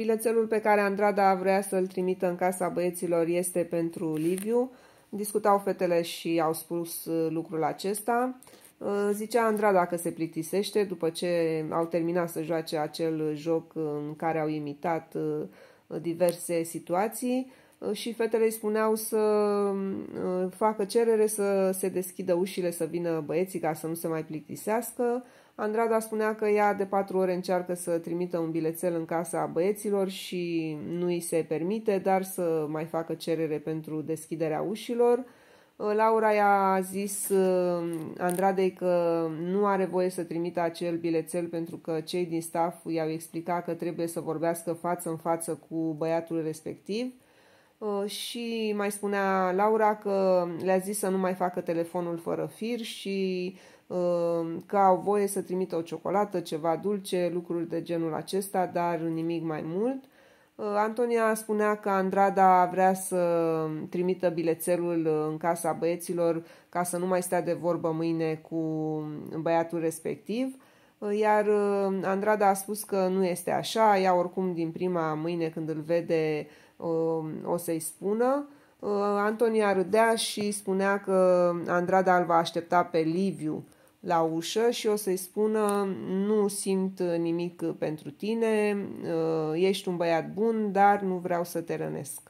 Bilețelul pe care Andrada vrea să-l trimită în casa băieților este pentru Liviu. Discutau fetele și au spus uh, lucrul acesta. Uh, zicea Andrada că se plictisește după ce au terminat să joace acel joc în care au imitat uh, diverse situații și fetele îi spuneau să mm, facă cerere să se deschidă ușile să vină băieții ca să nu se mai plictisească. Andrada spunea că ea de patru ore încearcă să trimită un bilețel în casa băieților și nu îi se permite, dar să mai facă cerere pentru deschiderea ușilor. Laura i-a zis uh, Andradei că nu are voie să trimită acel bilețel pentru că cei din staff i-au explicat că trebuie să vorbească față în față cu băiatul respectiv – Uh, și mai spunea Laura că le-a zis să nu mai facă telefonul fără fir și uh, că au voie să trimită o ciocolată, ceva dulce, lucruri de genul acesta, dar nimic mai mult. Uh, Antonia spunea că Andrada vrea să trimită bilețelul în casa băieților ca să nu mai stea de vorbă mâine cu băiatul respectiv iar uh, Andrada a spus că nu este așa, ea oricum din prima mâine când îl vede um, o să-i spună. Uh, Antonia râdea și spunea că Andrada îl va aștepta pe Liviu la ușă și o să-i spună nu simt nimic pentru tine, uh, ești un băiat bun, dar nu vreau să te rănesc.